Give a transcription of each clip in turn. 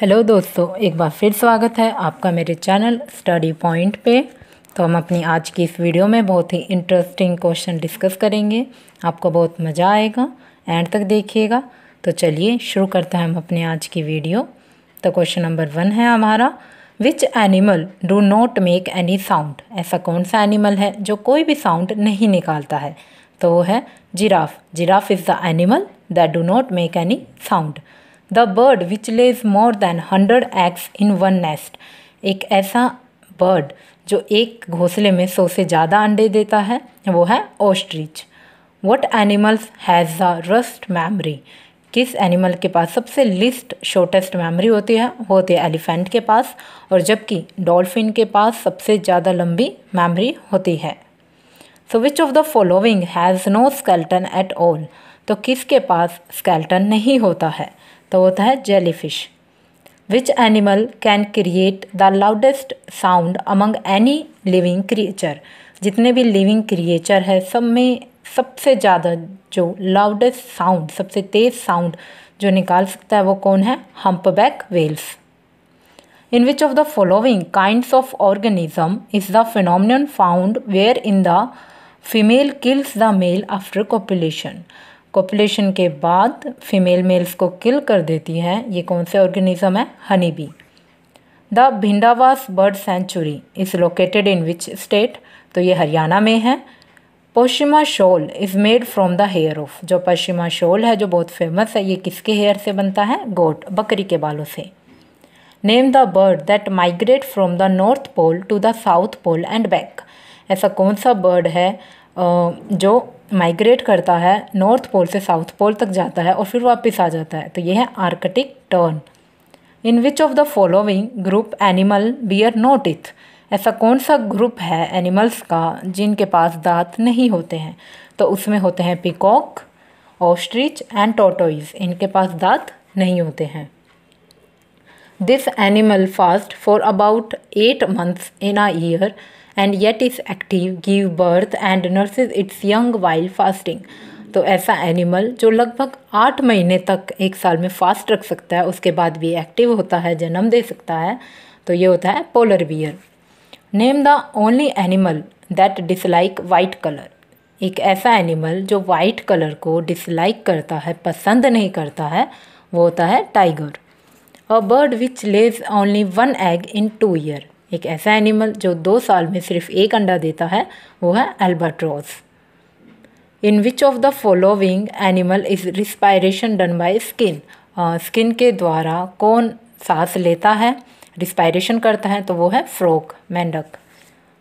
Hello दोस्तों एक बार फिर स्वागत है आपका मेरे चैनल स्टडी पॉइंट पे तो हम अपनी आज की इस वीडियो में बहुत ही इंटरेस्टिंग क्वेश्चन डिस्कस करेंगे आपको बहुत मज़ा आएगा एंड तक देखिएगा तो चलिए शुरू करते हैं हम अपने आज की वीडियो तो क्वेश्चन नंबर वन है हमारा which animal do not make any sound ऐसा कौन सा एनिमल है जो कोई भी साउंड नहीं निकालता है तो वो है giraffe giraffe is the animal that do not make any sound the bird which lays more than hundred eggs in one nest एक ऐसा बर्ड जो एक घोंसले में सौ से ज़्यादा अंडे देता है वो है ostrich what animals has the rust memory किस एनिमल के पास सबसे लिस्ट शॉर्टेस्ट मेमोरी होती है वो होती है एलिफेंट के पास और जबकि डॉल्फिन के पास सबसे ज़्यादा लंबी मेमोरी होती है so which of the following has no skeleton at all तो किसके पास स्केल्टन नहीं होता है तो होता है jelly fish which animal can create the loudest sound among any living creature जितने भी लिविंग क्रिएचर है सब में सबसे ज़्यादा जो लाउडेस्ट साउंड सबसे तेज़ साउंड जो निकाल सकता है वो कौन है humpback whales in which of the following kinds of organism is the the found where in the female kills the male after copulation copulation के बाद फीमेल मेल्स को किल कर देती है ये कौन से ऑर्गेनिज्म है honey bee the Bhindawas bird sanctuary is located in which state तो ये हरियाणा में है pashmina shawl is made from the hair of जो पश्चिमा शॉल है जो बहुत फेमस है ये किसके हेयर से बनता है गोट बकरी के बालों से name the bird that migrate from the north pole to the south pole and back ऐसा कौन सा बर्ड है जो माइग्रेट करता है नॉर्थ पोल से साउथ पोल तक जाता है और फिर वापस आ जाता है तो ये है Arctic tern in which of the following group animal bear not teeth ऐसा कौन सा ग्रुप है एनिमल्स का जिनके पास दांत नहीं होते हैं तो उसमें होते हैं पिकॉक ऑस्ट्रिच एंड टोटोइज इनके पास दांत नहीं होते हैं this animal fast for about eight months in a year and yet is active give birth and nurses its young while fasting तो ऐसा एनिमल जो लगभग आठ महीने तक एक साल में फास्ट रख सकता है उसके बाद भी एक्टिव होता है जन्म दे सकता है तो ये होता है polar bear name the only animal that dislike white colour एक ऐसा एनिमल जो वाइट कलर को डिसलाइक करता है पसंद नहीं करता है वो होता है tiger a bird which lays only one egg in two year एक ऐसा एनिमल जो दो साल में सिर्फ एक अंडा देता है वो है albatross in which of the following animal is respiration done by skin skin के द्वारा कौन सांस लेता है रिस्पायरेशन करता है तो वो है फ्रॉक मेंढक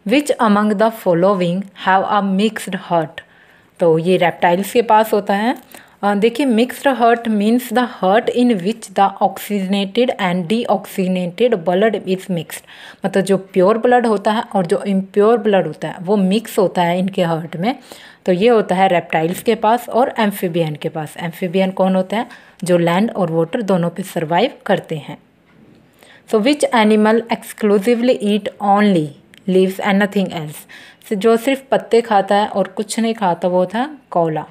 which among the following have a mixed heart तो ये रेप्टाइल्स के पास होता है देखिए mixed heart means the heart in which the oxygenated and deoxygenated blood is mixed मतलब जो प्योर ब्लड होता है और जो इम्प्योर ब्लड होता है वो मिक्स होता है इनके हर्ट में तो ये होता है रेप्टाइल्स के पास और एम्फीबियन के पास एम्फीबियन कौन होता है जो लैंड और वाटर दोनों पे सर्वाइव करते हैं so which animal exclusively eat only leaves and nothing else जो सिर्फ पत्ते खाता है और कुछ नहीं खाता वो था koala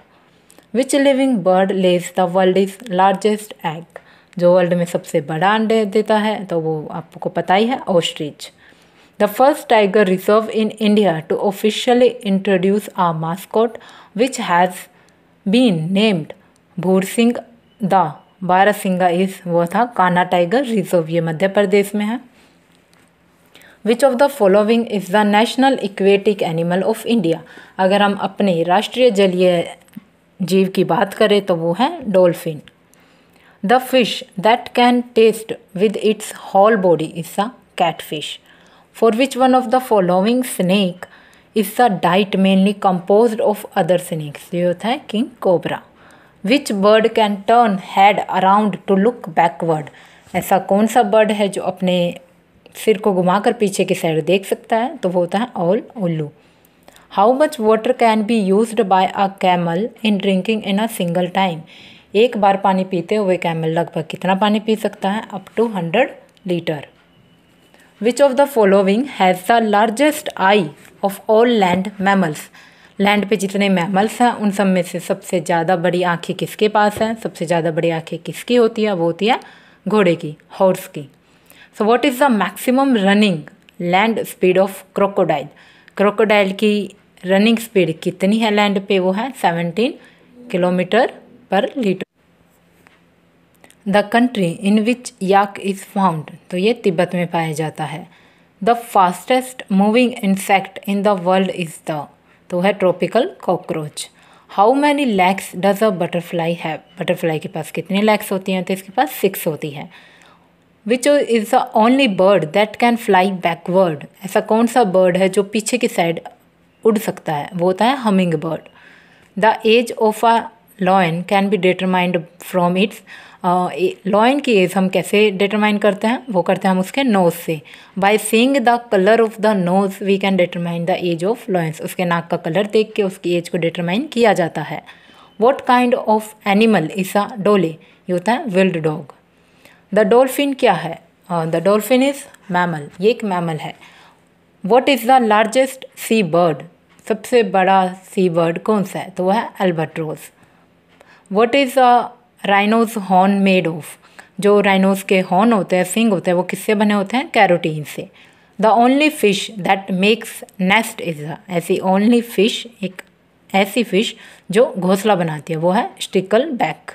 which living bird lays the world is largest egg जो वर्ल्ड में सबसे बड़ा अंडे देता है तो वो आपको पता ही है ostrich the first tiger reserve in India to officially introduce a mascot which has been named Bhoor Singh the बारहसिंगा is वो था काना टाइगर रिजर्व ये मध्य प्रदेश में है which of the following is the national aquatic animal of India अगर हम अपने राष्ट्रीय जलीय जीव की बात करें तो वो है dolphin the fish that can taste with its whole body is a catfish for which one of the following snake is a diet mainly compose of other snakes ये होता है king cobra which bird can turn head around to look backward ऐसा कौन सा bird है जो अपने सिर को घुमाकर पीछे की साइड देख सकता है तो वो होता है ऑल उल्लू how much water can be use by a camel in drinking in a single time एक बार पानी पीते हुए कैमल लगभग कितना पानी पी सकता है up to hundred litre which of the following has the largest eye of all land mammals land पे जितने मैमल्स हैं उन सब में से सबसे ज़्यादा बड़ी आँखें किसके पास हैं सबसे ज़्यादा बड़ी आँखें किसकी होती है वो होती है घोड़े की हॉर्स की so what is the maximum running land speed of crocodile crocodile की रनिंग स्पीड कितनी है लैंड पे वो है seventeen kilometre per litre the country in which yak is found तो ये तिब्बत में पाया जाता है the fastest moving insect in the world is the तो है tropical cockroach how many legs does a butterfly है बटरफ्लाई के पास कितनी लैक्स होती हैं तो इसके पास सिक्स होती है which is the only bird that can fly backward ऐसा कौन सा बर्ड है जो पीछे की साइड उड़ सकता है वो होता है hummingbird the age of a lion can be determined from its lion की एज हम कैसे डिटरमाइन करते हैं वो करते हैं हम उसके नोज़ से by seeing the colour of the nose we can determine the age of lions उसके नाक का कलर देख के उसकी एज को डिटरमाइन किया जाता है what kind of animal is a डोले ये होता है विल्ड डॉग द डोल्फिन क्या है द डोल्फिन इज़ मैमल ये एक मैमल है what is the largest sea bird सबसे बड़ा सी बर्ड कौन सा है तो वह है albatross what is the rhino's horn made of जो राइनोज के हॉर्न होते हैं सिंग होते हैं वो किससे बने होते हैं कैरोटीन से the only fish that makes nest is ऐसी ओनली फिश एक ऐसी फिश जो घोंसला बनाती है वो है stickleback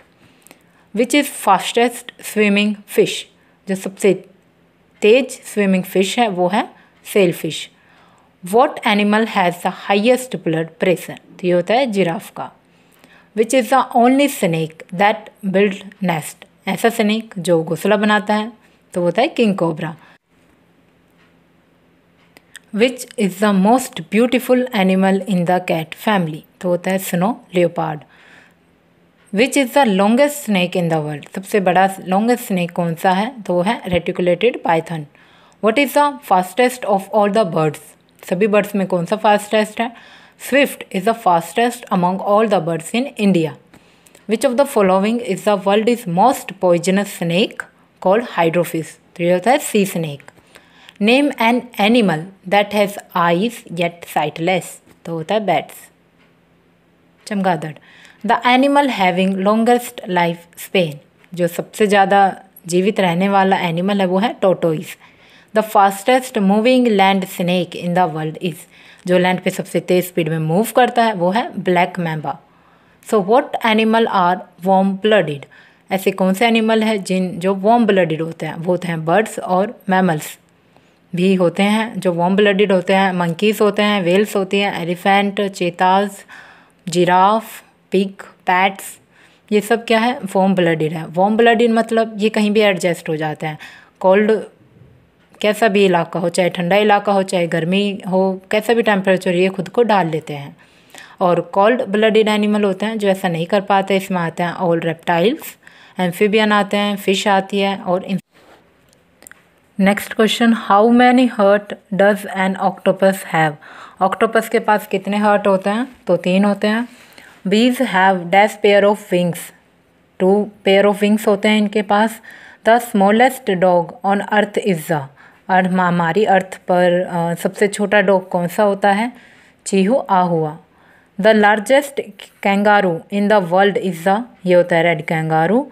which is fastest swimming fish जो सबसे तेज स्विमिंग फ़िश है वो है sailfish what animal has the highest blood pressure तो ये होता है जिराफ का which is the only snake that build nest ऐसा स्नैक जो घोसला बनाता है तो होता है king cobra which is the most beautiful animal in the cat family तो होता है snow leopard which is the longest snake in the world सबसे बड़ा लॉन्गेस्ट स्नैक कौन सा है तो वो है reticulated python what is the fastest of all the birds सभी बर्ड्स में कौन सा फास्टेस्ट है swift is the fastest among all the birds in India which of the following is the world is most poisonous snake called hydrophis तो होता है sea snake name an animal that has eyes yet sightless तो होता है bats चमगादड़ the animal having longest life span जो सबसे ज़्यादा जीवित रहने वाला एनिमल है वो है tortoise the fastest moving land snake in the world is जो लैंड पे सबसे तेज़ स्पीड में मूव करता है वो है black mamba so what animal are warm blooded ऐसे कौन से एनिमल हैं जिन जो वॉम ब्लडिड होते हैं वो होते हैं बर्ड्स और मैमल्स भी होते हैं जो वॉम ब्लडिड होते हैं मंकीज़ होते हैं वेल्स होती हैं elephant cheetahs giraffe pig pets ये सब क्या है वॉम ब्लडेड है वॉम ब्लडेड मतलब ये कहीं भी एडजस्ट हो जाते हैं कोल्ड कैसा भी इलाका हो चाहे ठंडा इलाका हो चाहे गर्मी हो कैसा भी टेम्परेचर ये खुद को डाल लेते हैं और कोल्ड ब्लडेड एनिमल होते हैं जो ऐसा नहीं कर पाते इसमें आते हैं ऑल रेप्टाइल्स एम्फीबियन आते हैं फिश आती है और next question how many heart does an octopus have octopus के पास कितने हर्ट होते हैं तो तीन होते हैं बीज हैव डैस pair of wings two pair of wings होते हैं इनके पास the smallest dog on earth is the earth हमारी अर्थ पर सबसे छोटा डॉग कौन सा होता है chihuahua the largest kangaroo in the world is the ये होता है red kangaroo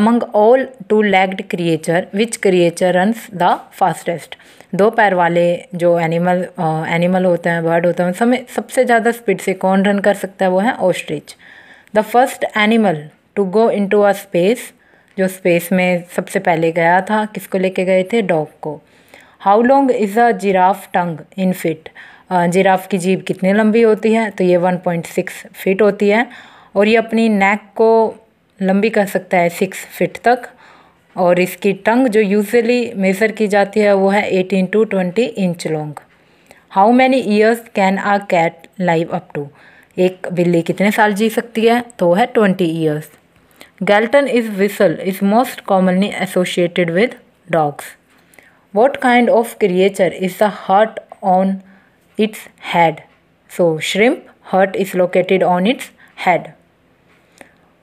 among all two legged creature which creature runs the fastest दो पैर वाले जो एनिमल एनिमल होते हैं बर्ड होते हैं उन समय सबसे ज़्यादा स्पीड से कौन रन कर सकता है वो है ostrich the first animal to go into a space जो स्पेस में सबसे पहले गया था किसको लेके गए थे डॉग को how long is a giraffe tongue in feet giraffe की जीभ कितनी लंबी होती है तो ये 1.6 फिट होती है और ये अपनी नेक को लंबी कर सकता है सिक्स फिट तक और इसकी टंग जो यूजली मेज़र की जाती है वो है eighteen to twenty inch long how many years can a cat live up to एक बिल्ली कितने साल जी सकती है तो है twenty years Galton is whistle is most commonly associated with dogs what kind of creature is the heart on its head so shrimp heart is located on its head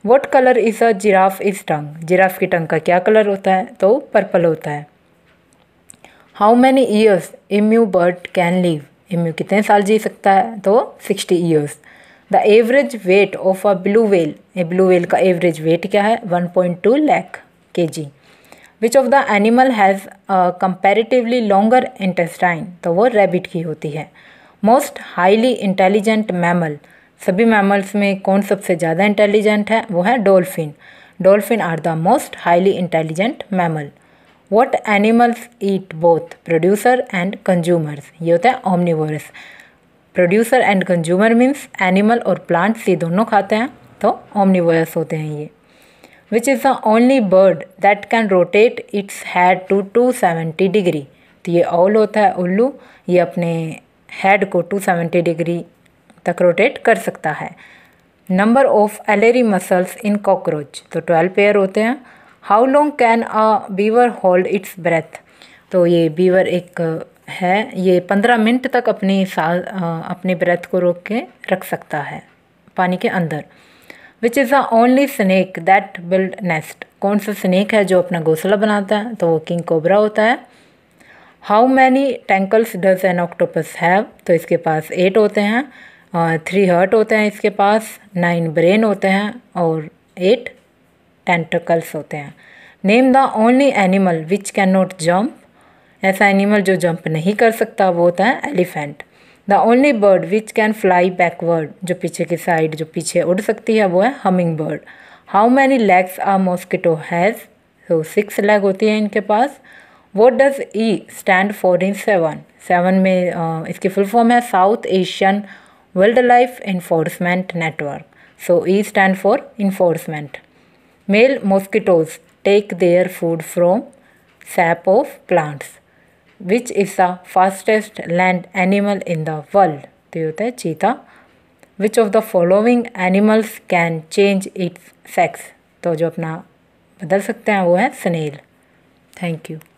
what colour is a giraffe is tongue giraffe की tongue का क्या colour होता है तो purple होता है how many years emu bird can live emu कितने साल जी सकता है तो sixty years the average weight of a blue whale a blue whale का एवरेज वेट क्या है one point two lakh kg which of the animal has comparatively longer intestine तो वो रेबिट की होती है मोस्ट हाईली इंटेलिजेंट मैमल सभी mammals में कौन सबसे ज़्यादा इंटेलिजेंट है वो है dolphin dolphin are the most highly intelligent mammal what animals eat both producer and consumers ये होता है omnivorous producer and consumer means animal और प्लांट्स ये दोनों खाते हैं तो ओमनीवोरस होते हैं ये which is the only bird that can rotate its head to two seventy degree तो ये ऑल होता है उल्लू ये अपने हेड को टू सेवेंटी डिग्री तक रोटेट कर सकता है number of alary muscles in cockroach तो ट्वेल्व पेयर होते हैं how long can a beaver hold its breath तो ये बीवर एक है ये पंद्रह मिनट तक अपनी साल अपने ब्रेथ को रोक के रख सकता है पानी के अंदर which is the only snake that build nest कौन सा स्नैक है जो अपना घोंसला बनाता है तो वो किंग कोबरा होता है how many tentacles does an octopus have तो इसके पास एट होते हैं थ्री हर्ट होते हैं इसके पास नाइन ब्रेन होते हैं और एट टेंटकल्स होते हैं name the only animal which can not jump ऐसा एनिमल जो जंप नहीं कर सकता वो होता है elephant the only bird which can fly backward जो पीछे की साइड जो पीछे उड़ सकती है वो है hummingbird how many legs are mosquito has तो सिक्स लेग होती है इनके पास what does E stand for in seven seven में इसकी फुल फॉर्म है South Asian Wildlife Enforcement Network. So E stand for enforcement. Male mosquitoes take their food from sap of plants, which is the fastest land animal in the world. The cheetah. Which of the following animals can change its sex? So, जो अपना बदल सकते हैं वो है Thank you.